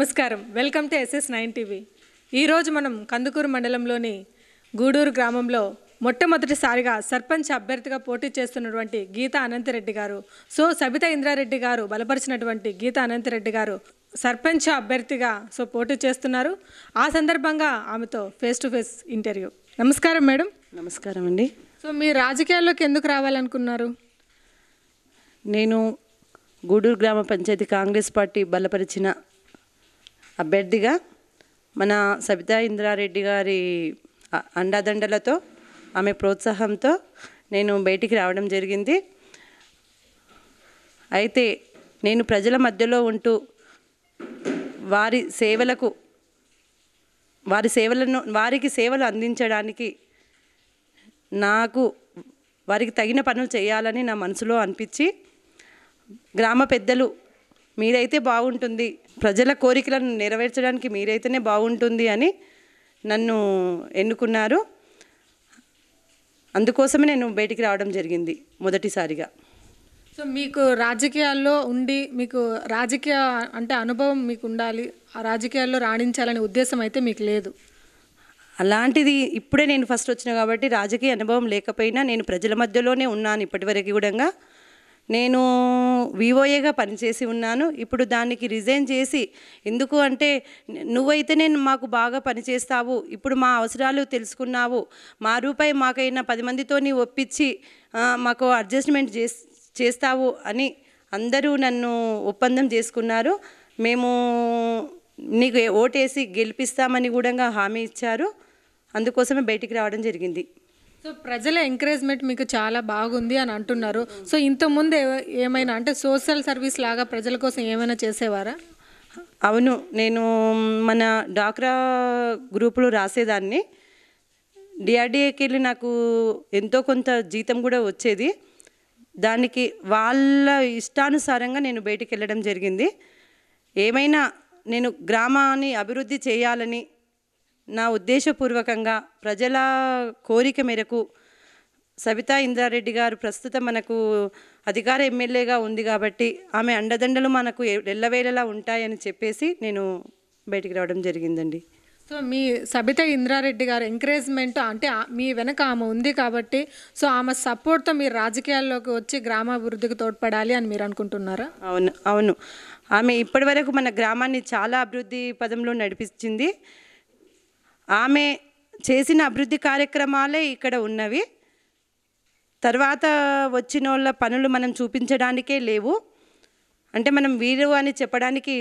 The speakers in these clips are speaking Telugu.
నమస్కారం welcome to SS nine TV ఈరోజు మనం కందుకూరు మండలంలోని గూడూరు గ్రామంలో మొట్టమొదటిసారిగా సర్పంచ్ అభ్యర్థిగా పోటీ చేస్తున్నటువంటి గీత అనంతరెడ్డి గారు సో సబిత ఇంద్రారెడ్డి గారు బలపరిచినటువంటి గీత అనంతరెడ్డి గారు సర్పంచ్ అభ్యర్థిగా సో పోటీ చేస్తున్నారు ఆ సందర్భంగా ఆమెతో ఫేస్ టు ఫేస్ ఇంటర్వ్యూ నమస్కారం మేడం నమస్కారం అండి సో మీరు రాజకీయాల్లోకి ఎందుకు రావాలనుకున్నారు నేను గూడూరు గ్రామ పంచాయతీ కాంగ్రెస్ పార్టీ బలపరిచిన అభ్యర్థిగా మన సబితా ఇంద్రారెడ్డి గారి అండాదండలతో ఆమె ప్రోత్సాహంతో నేను బయటికి రావడం జరిగింది అయితే నేను ప్రజల మధ్యలో ఉంటూ వారి సేవలకు వారి సేవలను వారికి సేవలు అందించడానికి నాకు వారికి తగిన పనులు చేయాలని నా మనసులో అనిపించి గ్రామ పెద్దలు మీరైతే బాగుంటుంది ప్రజల కోరికలను నెరవేర్చడానికి మీరైతేనే బాగుంటుంది అని నన్ను ఎన్నుకున్నారు అందుకోసమే నేను బయటికి రావడం జరిగింది మొదటిసారిగా సో మీకు రాజకీయాల్లో ఉండి మీకు రాజకీయ అంటే అనుభవం మీకు ఉండాలి ఆ రాజకీయాల్లో రాణించాలనే ఉద్దేశం అయితే మీకు లేదు అలాంటిది ఇప్పుడే నేను ఫస్ట్ వచ్చిన కాబట్టి రాజకీయ అనుభవం లేకపోయినా నేను ప్రజల మధ్యలోనే ఉన్నాను ఇప్పటివరకు కూడా నేను వివోఏగా పనిచేసి ఉన్నాను ఇప్పుడు దానికి రిజైన్ చేసి ఎందుకు అంటే నువ్వైతే నేను మాకు బాగా పనిచేస్తావు ఇప్పుడు మా అవసరాలు తెలుసుకున్నావు మా రూపాయి మాకైనా పది మందితో ఒప్పించి మాకు అడ్జస్ట్మెంట్ చేస్తావు అని అందరూ నన్ను ఒప్పందం చేసుకున్నారు మేము నీకు ఓటేసి గెలిపిస్తామని కూడా హామీ ఇచ్చారు అందుకోసమే బయటికి రావడం జరిగింది సో ప్రజల ఎంకరేజ్మెంట్ మీకు చాలా బాగుంది అని అంటున్నారు సో ఇంతకుముందు ఏమైనా అంటే సోషల్ సర్వీస్ లాగా ప్రజల కోసం ఏమైనా చేసేవారా అవును నేను మన డాక్రా గ్రూపులో రాసేదాన్ని డిఆర్డిఏకి వెళ్ళి నాకు ఎంతో కొంత జీతం కూడా వచ్చేది దానికి వాళ్ళ ఇష్టానుసారంగా నేను బయటికి వెళ్ళడం జరిగింది ఏమైనా నేను గ్రామాన్ని అభివృద్ధి చేయాలని నా ఉద్దేశపూర్వకంగా ప్రజల కోరిక మేరకు సబితా ఇంద్రారెడ్డి గారు ప్రస్తుతం మనకు అధికార ఎమ్మెల్యేగా ఉంది కాబట్టి ఆమె అండదండలు మనకు ఎల్లవేళలా ఉంటాయని చెప్పేసి నేను బయటికి రావడం జరిగిందండి సో మీ సబిత ఇంద్రారెడ్డి గారు ఎంకరేజ్మెంట్ అంటే మీ వెనక ఆమె ఉంది కాబట్టి సో ఆమె సపోర్ట్తో మీరు రాజకీయాల్లోకి వచ్చి గ్రామాభివృద్ధికి తోడ్పడాలి అని మీరు అనుకుంటున్నారా అవును అవును ఆమె ఇప్పటివరకు మన గ్రామాన్ని చాలా అభివృద్ధి పదంలో నడిపించింది ఆమె చేసిన అభివృద్ధి కార్యక్రమాలే ఇక్కడ ఉన్నవి తర్వాత వచ్చిన వాళ్ళ పనులు మనం చూపించడానికే లేవు అంటే మనం వీరు అని చెప్పడానికి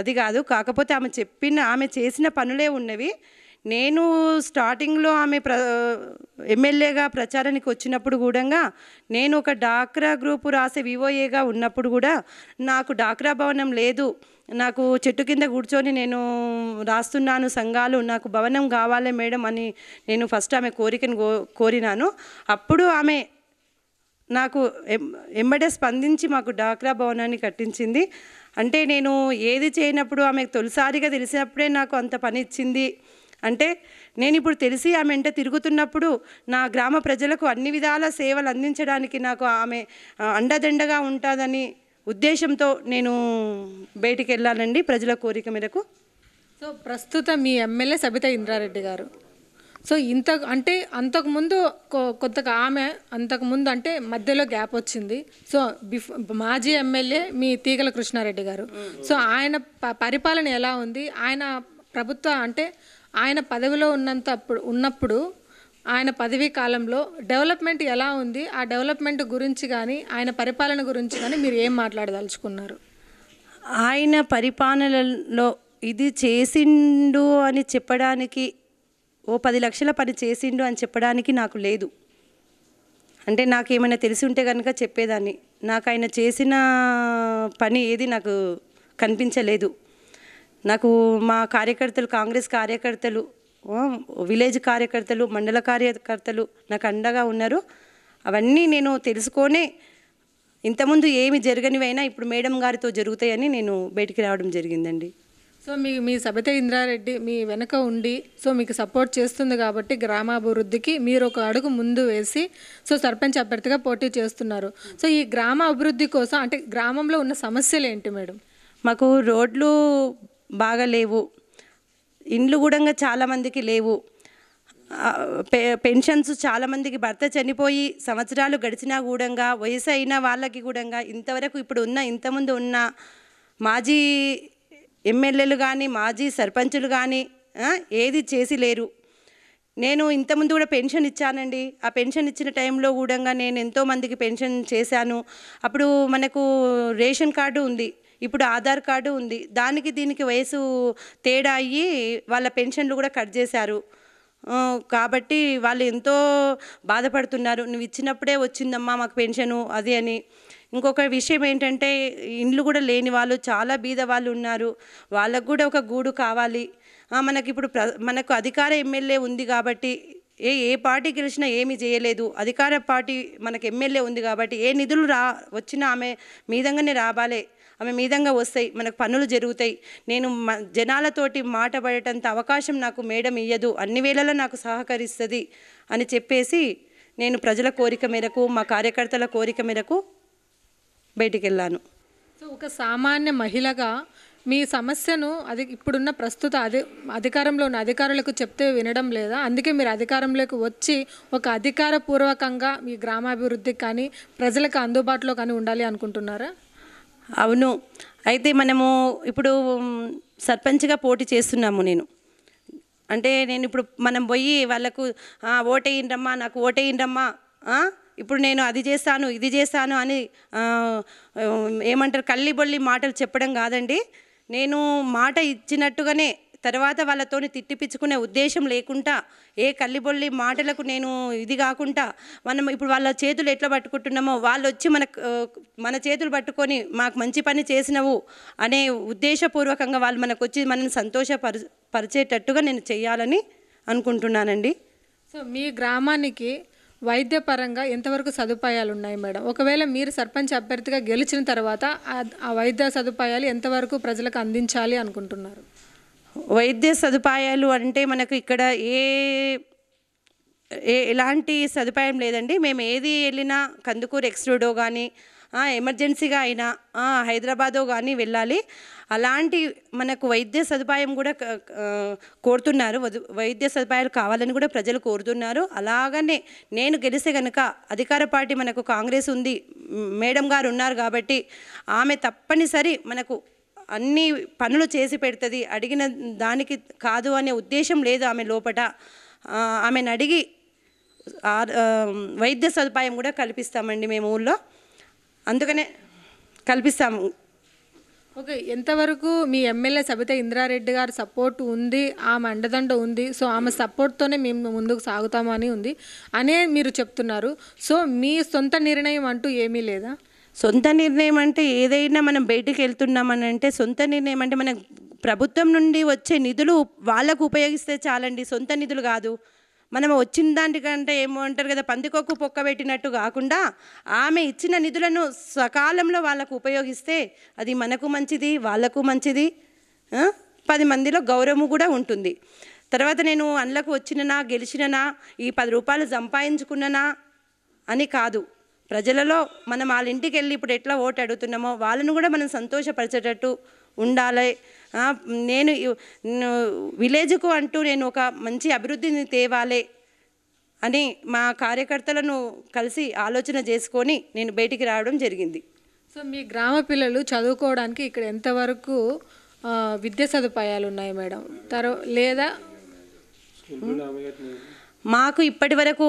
అది కాదు కాకపోతే ఆమె చెప్పిన ఆమె చేసిన పనులే ఉన్నవి నేను స్టార్టింగ్లో ఆమె ప్ర ఎమ్మెల్యేగా ప్రచారానికి వచ్చినప్పుడు కూడా నేను ఒక డాక్రా గ్రూపు రాసే వివోఏగా ఉన్నప్పుడు కూడా నాకు డాక్రా భవనం లేదు నాకు చెట్టు కింద కూర్చొని నేను రాస్తున్నాను సంఘాలు నాకు భవనం కావాలి మేడం అని నేను ఫస్ట్ ఆమె కోరికను కోరినాను అప్పుడు ఆమె నాకు ఎంబడే స్పందించి మాకు డాక్రా భవనాన్ని కట్టించింది అంటే నేను ఏది చేయనప్పుడు ఆమెకు తొలిసారిగా తెలిసినప్పుడే నాకు అంత పని ఇచ్చింది అంటే నేను ఇప్పుడు తెలిసి ఆమె వెంట తిరుగుతున్నప్పుడు నా గ్రామ ప్రజలకు అన్ని విధాల సేవలు అందించడానికి నాకు ఆమె అండదండగా ఉంటుందని ఉద్దేశంతో నేను బయటికి వెళ్ళానండి ప్రజల కోరిక మేరకు సో ప్రస్తుతం మీ ఎమ్మెల్యే సబిత ఇంద్రారెడ్డి గారు సో ఇంత అంటే అంతకుముందు కొత్త ఆమె అంతకుముందు అంటే మధ్యలో గ్యాప్ వచ్చింది సో బిఫ్ మాజీ ఎమ్మెల్యే మీ తీగల కృష్ణారెడ్డి గారు సో ఆయన పరిపాలన ఎలా ఉంది ఆయన ప్రభుత్వ అంటే ఆయన పదవిలో ఉన్నంత అప్పుడు ఉన్నప్పుడు ఆయన పదవీ కాలంలో డెవలప్మెంట్ ఎలా ఉంది ఆ డెవలప్మెంట్ గురించి కానీ ఆయన పరిపాలన గురించి కానీ మీరు ఏం మాట్లాడదలుచుకున్నారు ఆయన పరిపాలనలో ఇది చేసిండు అని చెప్పడానికి ఓ పది లక్షల పని చేసిండు అని చెప్పడానికి నాకు లేదు అంటే నాకు ఏమైనా తెలిసి ఉంటే కనుక చెప్పేదాన్ని నాకు ఆయన చేసిన పని ఏది నాకు కనిపించలేదు నాకు మా కార్యకర్తలు కాంగ్రెస్ కార్యకర్తలు విలేజ్ కార్యకర్తలు మండల కార్యకర్తలు నాకు అండగా ఉన్నారు అవన్నీ నేను తెలుసుకొని ఇంతకుముందు ఏమి జరగనివైనా ఇప్పుడు మేడం గారితో జరుగుతాయని నేను బయటికి రావడం జరిగిందండి సో మీ మీ సబిత ఇంద్రారెడ్డి మీ వెనక ఉండి సో మీకు సపోర్ట్ చేస్తుంది కాబట్టి గ్రామాభివృద్ధికి మీరు ఒక అడుగు ముందు వేసి సో సర్పంచ్ అభ్యర్థిగా పోటీ చేస్తున్నారు సో ఈ గ్రామ అభివృద్ధి కోసం అంటే గ్రామంలో ఉన్న సమస్యలు ఏంటి మేడం మాకు రోడ్లు బాగా లేవు ఇండ్లు కూడా చాలామందికి లేవు పెన్షన్స్ చాలామందికి భర్త చనిపోయి సంవత్సరాలు గడిచినా కూడంగా వయసు అయిన వాళ్ళకి కూడంగా ఇంతవరకు ఇప్పుడు ఉన్న ఇంతముందు ఉన్న మాజీ ఎమ్మెల్యేలు కానీ మాజీ సర్పంచులు కానీ ఏది చేసి లేరు నేను ఇంతకుముందు కూడా పెన్షన్ ఇచ్చానండి ఆ పెన్షన్ ఇచ్చిన టైంలో కూడా నేను ఎంతోమందికి పెన్షన్ చేశాను అప్పుడు మనకు రేషన్ కార్డు ఉంది ఇప్పుడు ఆధార్ కార్డు ఉంది దానికి దీనికి వయసు తేడా అయ్యి వాళ్ళ పెన్షన్లు కూడా కట్ చేశారు కాబట్టి వాళ్ళు ఎంతో బాధపడుతున్నారు నువ్వు ఇచ్చినప్పుడే వచ్చిందమ్మా మాకు పెన్షను అది అని ఇంకొక విషయం ఏంటంటే ఇండ్లు కూడా లేని వాళ్ళు చాలా బీద వాళ్ళు ఉన్నారు వాళ్ళకు కూడా ఒక గూడు కావాలి మనకి ఇప్పుడు ప్ర మనకు అధికార ఎమ్మెల్యే ఉంది కాబట్టి ఏ ఏ పార్టీ గెలిచినా ఏమీ చేయలేదు అధికార పార్టీ మనకు ఎమ్మెల్యే ఉంది కాబట్టి ఏ నిధులు రా వచ్చినా ఆమె మీదంగానే రావాలే ఆమె మీదంగా వస్తాయి మనకు పనులు జరుగుతాయి నేను జనాలతోటి మాట పడేటంత అవకాశం నాకు మేడం ఇయ్యదు అన్ని వేళలో నాకు సహకరిస్తుంది అని చెప్పేసి నేను ప్రజల కోరిక మేరకు మా కార్యకర్తల కోరిక మేరకు బయటికి వెళ్ళాను సో ఒక సామాన్య మహిళగా మీ సమస్యను అది ఇప్పుడున్న ప్రస్తుత అధి అధికారంలో ఉన్న అధికారులకు చెప్తే వినడం లేదా అందుకే మీరు అధికారంలోకి వచ్చి ఒక అధికారపూర్వకంగా మీ గ్రామాభివృద్ధికి కానీ ప్రజలకు అందుబాటులో కానీ ఉండాలి అనుకుంటున్నారా అవును అయితే మనము ఇప్పుడు సర్పంచ్గా పోటీ చేస్తున్నాము నేను అంటే నేను ఇప్పుడు మనం పోయి వాళ్ళకు ఓటేయండమ్మా నాకు ఓటేయండమ్మా ఇప్పుడు నేను అది చేస్తాను ఇది చేస్తాను అని ఏమంటారు కల్లిబొల్లి మాటలు చెప్పడం కాదండి నేను మాట ఇచ్చినట్టుగానే తర్వాత వాళ్ళతోని తిట్టిపించుకునే ఉద్దేశం లేకుండా ఏ కల్లిబొల్లి మాటలకు నేను ఇది కాకుండా మనం ఇప్పుడు వాళ్ళ చేతులు ఎట్లా పట్టుకుంటున్నామో వాళ్ళు వచ్చి మన మన చేతులు పట్టుకొని మాకు మంచి పని చేసినవు అనే ఉద్దేశపూర్వకంగా వాళ్ళు మనకు వచ్చి మనల్ని సంతోషపరు పరిచేటట్టుగా నేను చేయాలని అనుకుంటున్నానండి సో మీ గ్రామానికి వైద్యపరంగా ఎంతవరకు సదుపాయాలు ఉన్నాయి మేడం ఒకవేళ మీరు సర్పంచ్ అభ్యర్థిగా గెలిచిన తర్వాత ఆ వైద్య సదుపాయాలు ఎంతవరకు ప్రజలకు అందించాలి అనుకుంటున్నారు వైద్య సదుపాయాలు అంటే మనకు ఇక్కడ ఏ ఏ ఎలాంటి సదుపాయం లేదండి మేము ఏది వెళ్ళినా కందుకూరు రూడో కానీ ఎమర్జెన్సీగా అయినా హైదరాబాదో కానీ వెళ్ళాలి అలాంటి మనకు వైద్య సదుపాయం కూడా కోరుతున్నారు వైద్య సదుపాయాలు కావాలని కూడా ప్రజలు కోరుతున్నారు అలాగనే నేను గెలిస్తే కనుక అధికార పార్టీ మనకు కాంగ్రెస్ ఉంది మేడం గారు ఉన్నారు కాబట్టి ఆమె తప్పనిసరి మనకు అన్ని పనులు చేసి పెడుతుంది అడిగిన దానికి కాదు అనే ఉద్దేశం లేదు ఆమె లోపట ఆమెను అడిగి వైద్య సదుపాయం కూడా కల్పిస్తామండి మేము ఊళ్ళో అందుకనే కల్పిస్తాము ఓకే ఎంతవరకు మీ ఎమ్మెల్యే సబిత ఇంద్రారెడ్డి గారు సపోర్ట్ ఉంది ఆమె అండదండ ఉంది సో ఆమె సపోర్ట్తోనే మేము ముందుకు సాగుతామని ఉంది అనే మీరు చెప్తున్నారు సో మీ సొంత నిర్ణయం అంటూ ఏమీ లేదా సొంత నిర్ణయం అంటే ఏదైనా మనం బయటకు వెళ్తున్నామని అంటే సొంత నిర్ణయం అంటే మన ప్రభుత్వం నుండి వచ్చే నిధులు వాళ్ళకు ఉపయోగిస్తే చాలండి సొంత నిధులు కాదు మనం వచ్చిన దానికంటే ఏమో అంటారు కదా పందికొక్కు పొక్క పెట్టినట్టు కాకుండా ఆమె ఇచ్చిన నిధులను సకాలంలో వాళ్ళకు ఉపయోగిస్తే అది మనకు మంచిది వాళ్ళకు మంచిది పది మందిలో గౌరవం కూడా ఉంటుంది తర్వాత నేను అందులోకి వచ్చిననా గెలిచిననా ఈ పది రూపాయలు సంపాదించుకున్ననా అని కాదు ప్రజలలో మనం వాళ్ళ ఇంటికి వెళ్ళి ఇప్పుడు ఎట్లా ఓటు అడుగుతున్నామో వాళ్ళను కూడా మనం సంతోషపరిచేటట్టు ఉండాలి నేను విలేజ్కు అంటూ నేను ఒక మంచి అభివృద్ధిని తేవాలి అని మా కార్యకర్తలను కలిసి ఆలోచన చేసుకొని నేను బయటికి రావడం జరిగింది సో మీ గ్రామ పిల్లలు చదువుకోవడానికి ఇక్కడ ఎంతవరకు విద్యా సదుపాయాలు ఉన్నాయి మేడం తర్వాత లేదా మాకు ఇప్పటి వరకు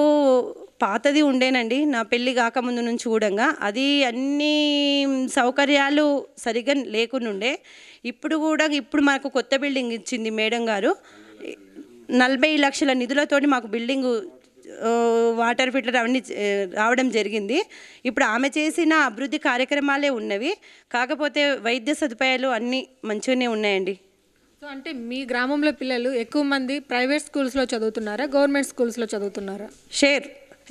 పాతది ఉండేనండి నా పెళ్ళి కాకముందు నుంచి కూడా అది అన్ని సౌకర్యాలు సరిగ్గా లేకుండుండే ఇప్పుడు కూడా ఇప్పుడు మాకు కొత్త బిల్డింగ్ ఇచ్చింది మేడం గారు నలభై లక్షల నిధులతోటి మాకు బిల్డింగ్ వాటర్ ఫిల్టర్ అవన్నీ రావడం జరిగింది ఇప్పుడు ఆమె చేసిన అభివృద్ధి కార్యక్రమాలే ఉన్నవి కాకపోతే వైద్య సదుపాయాలు అన్నీ మంచిగానే ఉన్నాయండి సో అంటే మీ గ్రామంలో పిల్లలు ఎక్కువ మంది ప్రైవేట్ స్కూల్స్లో చదువుతున్నారా గవర్నమెంట్ స్కూల్స్లో చదువుతున్నారా షేర్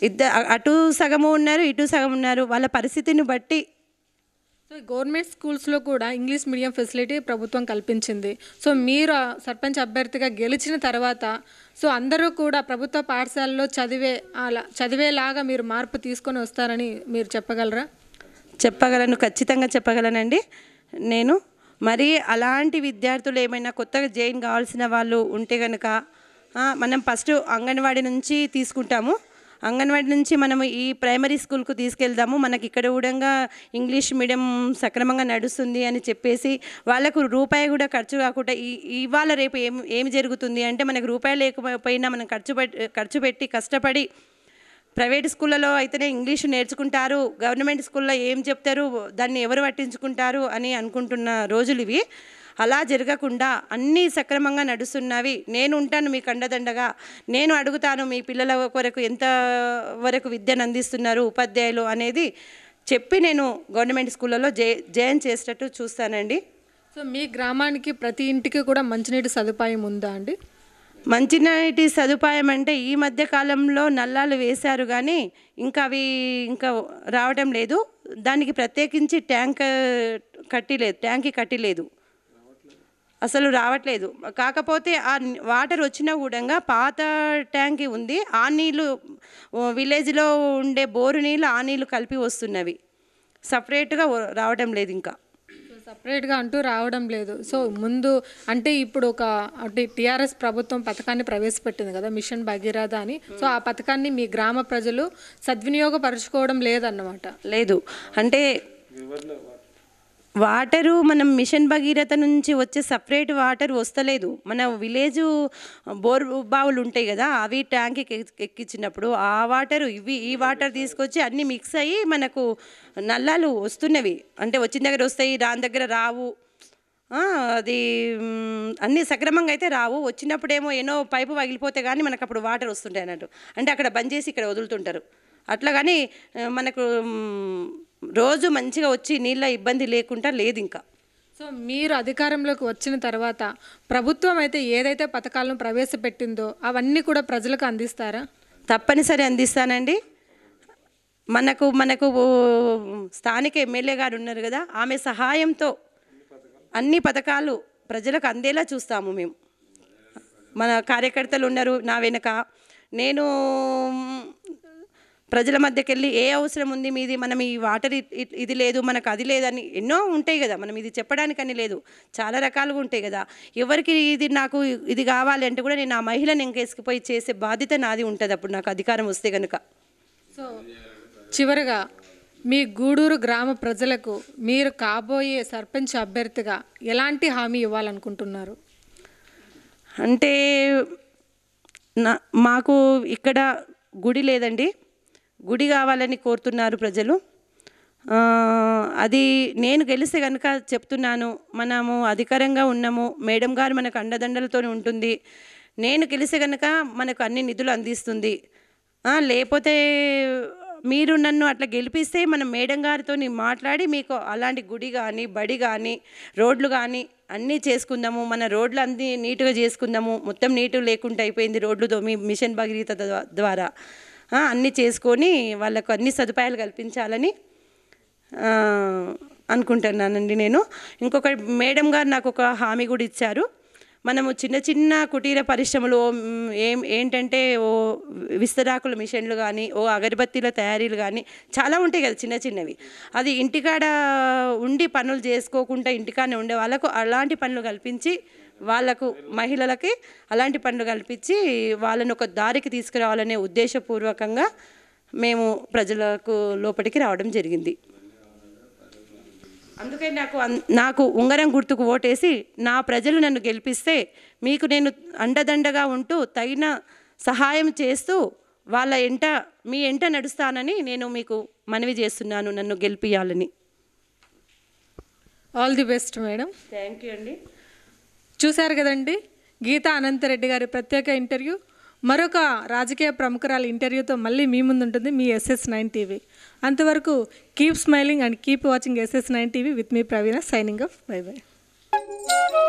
ఇద్దరు అటు సగము ఉన్నారు ఇటు సగం ఉన్నారు వాళ్ళ పరిస్థితిని బట్టి సో గవర్నమెంట్ స్కూల్స్లో కూడా ఇంగ్లీష్ మీడియం ఫెసిలిటీ ప్రభుత్వం కల్పించింది సో మీరు సర్పంచ్ అభ్యర్థిగా గెలిచిన తర్వాత సో అందరూ కూడా ప్రభుత్వ పాఠశాలలో చదివే అలా చదివేలాగా మీరు మార్పు తీసుకొని వస్తారని మీరు చెప్పగలరా చెప్పగలను ఖచ్చితంగా చెప్పగలనండి నేను మరి అలాంటి విద్యార్థులు ఏమైనా కొత్తగా జైన్ కావాల్సిన వాళ్ళు ఉంటే కనుక మనం ఫస్ట్ అంగన్వాడీ నుంచి తీసుకుంటాము అంగన్వాడి నుంచి మనము ఈ ప్రైమరీ స్కూల్కు తీసుకెళ్దాము మనకి ఇక్కడ కూడా ఇంగ్లీష్ మీడియం సక్రమంగా నడుస్తుంది అని చెప్పేసి వాళ్ళకు రూపాయి కూడా ఖర్చు కాకుండా ఇవాళ రేపు ఏం ఏం జరుగుతుంది అంటే మనకు రూపాయి లేకపోయినా మనం ఖర్చు పెట్టి ఖర్చు పెట్టి కష్టపడి ప్రైవేట్ స్కూళ్ళలో అయితేనే ఇంగ్లీషు నేర్చుకుంటారు గవర్నమెంట్ స్కూల్లో ఏం చెప్తారు దాన్ని ఎవరు పట్టించుకుంటారు అని అనుకుంటున్న రోజులు ఇవి అలా జరగకుండా అన్నీ సక్రమంగా నడుస్తున్నవి నేను ఉంటాను మీకు అండదండగా నేను అడుగుతాను మీ పిల్లల వరకు ఎంత వరకు విద్యను అందిస్తున్నారు ఉపాధ్యాయులు అనేది చెప్పి నేను గవర్నమెంట్ స్కూళ్ళలో జే జాయిన్ చేసేటట్టు చూస్తానండి సో మీ గ్రామానికి ప్రతి ఇంటికి కూడా మంచినీటి సదుపాయం ఉందా అండి మంచినీటి సదుపాయం అంటే ఈ మధ్య కాలంలో నల్లాలు వేశారు కానీ ఇంకా అవి ఇంకా రావడం లేదు దానికి ప్రత్యేకించి ట్యాంక్ కట్టిలేదు ట్యాంక్ కట్టిలేదు అసలు రావట్లేదు కాకపోతే ఆ వాటర్ వచ్చినా కూడా పాత ట్యాంక్ ఉంది ఆ నీళ్ళు విలేజ్లో ఉండే బోరు నీళ్ళు ఆ నీళ్ళు కలిపి వస్తున్నవి సపరేట్గా రావడం లేదు ఇంకా సపరేట్గా అంటూ రావడం లేదు సో ముందు అంటే ఇప్పుడు ఒక అంటే టీఆర్ఎస్ ప్రభుత్వం పథకాన్ని ప్రవేశపెట్టింది కదా మిషన్ భగీరథ అని సో ఆ పథకాన్ని మీ గ్రామ ప్రజలు సద్వినియోగపరచుకోవడం లేదన్నమాట లేదు అంటే వాటరు మనం మిషన్ భగీరథ నుంచి వచ్చే సపరేట్ వాటర్ వస్తలేదు మన విలేజ్ బోర్ బావులు ఉంటాయి కదా అవి ట్యాంక్కి ఎక్కించినప్పుడు ఆ వాటర్ ఇవి ఈ వాటర్ తీసుకొచ్చి అన్నీ మిక్స్ అయ్యి మనకు నల్లాలు వస్తున్నవి అంటే వచ్చిన దగ్గర వస్తాయి దాని దగ్గర రావు అది అన్నీ సక్రమంగా అయితే రావు వచ్చినప్పుడు ఏమో ఏనో పైపు పగిలిపోతే కానీ మనకు అప్పుడు వాటర్ వస్తుంటాయి అన్నట్టు అంటే అక్కడ బంద్ చేసి ఇక్కడ వదులుతుంటారు అట్లా కానీ మనకు రోజు మంచిగా వచ్చి నీళ్ళ ఇబ్బంది లేకుండా లేదు ఇంకా సో మీరు అధికారంలోకి వచ్చిన తర్వాత ప్రభుత్వం అయితే ఏదైతే పథకాలను ప్రవేశపెట్టిందో అవన్నీ కూడా ప్రజలకు అందిస్తారా తప్పనిసరి అందిస్తానండి మనకు మనకు స్థానిక ఎమ్మెల్యే గారు ఉన్నారు కదా ఆమె సహాయంతో అన్ని పథకాలు ప్రజలకు అందేలా చూస్తాము మేము మన కార్యకర్తలు ఉన్నారు నా వెనుక నేను ప్రజల మధ్యకెళ్ళి ఏ అవసరం ఉంది మీది మనం ఈ వాటర్ ఇది లేదు మనకు అది లేదని ఎన్నో ఉంటాయి కదా మనం ఇది చెప్పడానికని లేదు చాలా రకాలుగా ఉంటాయి కదా ఎవరికి ఇది నాకు ఇది కావాలి అంటే కూడా నేను ఆ మహిళను ఎంకేసుకుపోయి చేసే బాధ్యత నాది ఉంటుంది అప్పుడు నాకు అధికారం వస్తే కనుక సో చివరగా మీ గూడూరు గ్రామ ప్రజలకు మీరు కాబోయే సర్పంచ్ అభ్యర్థిగా ఎలాంటి హామీ ఇవ్వాలనుకుంటున్నారు అంటే నా మాకు ఇక్కడ గుడి లేదండి గుడి కావాలని కోరుతున్నారు ప్రజలు అది నేను గెలిస్తే కనుక చెప్తున్నాను మనము అధికారంగా ఉన్నాము మేడం గారు మనకు అండదండలతో ఉంటుంది నేను గెలిస్తే కనుక మనకు అన్ని నిధులు అందిస్తుంది లేకపోతే మీరు నన్ను అట్లా గెలిపిస్తే మనం మేడం గారితో మాట్లాడి మీకు అలాంటి గుడి కానీ బడి కానీ రోడ్లు కానీ అన్నీ చేసుకుందాము మన రోడ్లు అన్నీ నీట్గా చేసుకుందాము మొత్తం నీటు లేకుండా అయిపోయింది రోడ్లు మిషన్ భగీరథ ద్వారా అన్నీ చేసుకొని వాళ్ళకు అన్ని సదుపాయాలు కల్పించాలని అనుకుంటున్నానండి నేను ఇంకొక మేడం గారు నాకు ఒక హామీ కూడా ఇచ్చారు మనము చిన్న చిన్న కుటీర పరిశ్రమలు ఏం ఏంటంటే ఓ విస్తరాకుల మిషన్లు కానీ ఓ అగరబత్తీల తయారీలు కానీ చాలా ఉంటాయి కదా చిన్న చిన్నవి అది ఇంటికాడ ఉండి పనులు చేసుకోకుండా ఇంటికాడనే ఉండే వాళ్ళకు అలాంటి పనులు కల్పించి వాళ్ళకు మహిళలకి అలాంటి పండుగ కల్పించి వాళ్ళను ఒక దారికి తీసుకురావాలనే ఉద్దేశపూర్వకంగా మేము ప్రజలకు లోపలికి రావడం జరిగింది అందుకే నాకు నాకు ఉంగరం గుర్తుకు ఓటేసి నా ప్రజలు నన్ను గెలిపిస్తే మీకు నేను అండదండగా ఉంటూ తగిన సహాయం చేస్తూ వాళ్ళ ఎంట మీ ఎంట నడుస్తానని నేను మీకు మనవి చేస్తున్నాను నన్ను గెలిపియాలని all the best madam thank you అండి చూశారు కదండి గీతా అనంతరెడ్డి గారి ప్రత్యేక ఇంటర్వ్యూ మరొక రాజకీయ ప్రముఖరాల ఇంటర్వ్యూతో మళ్ళీ మీ ముందు ఉంటుంది మీ ఎస్ఎస్ నైన్ టీవీ అంతవరకు keep smiling and keep watching SS nine TV with మీ Praveena signing off bye by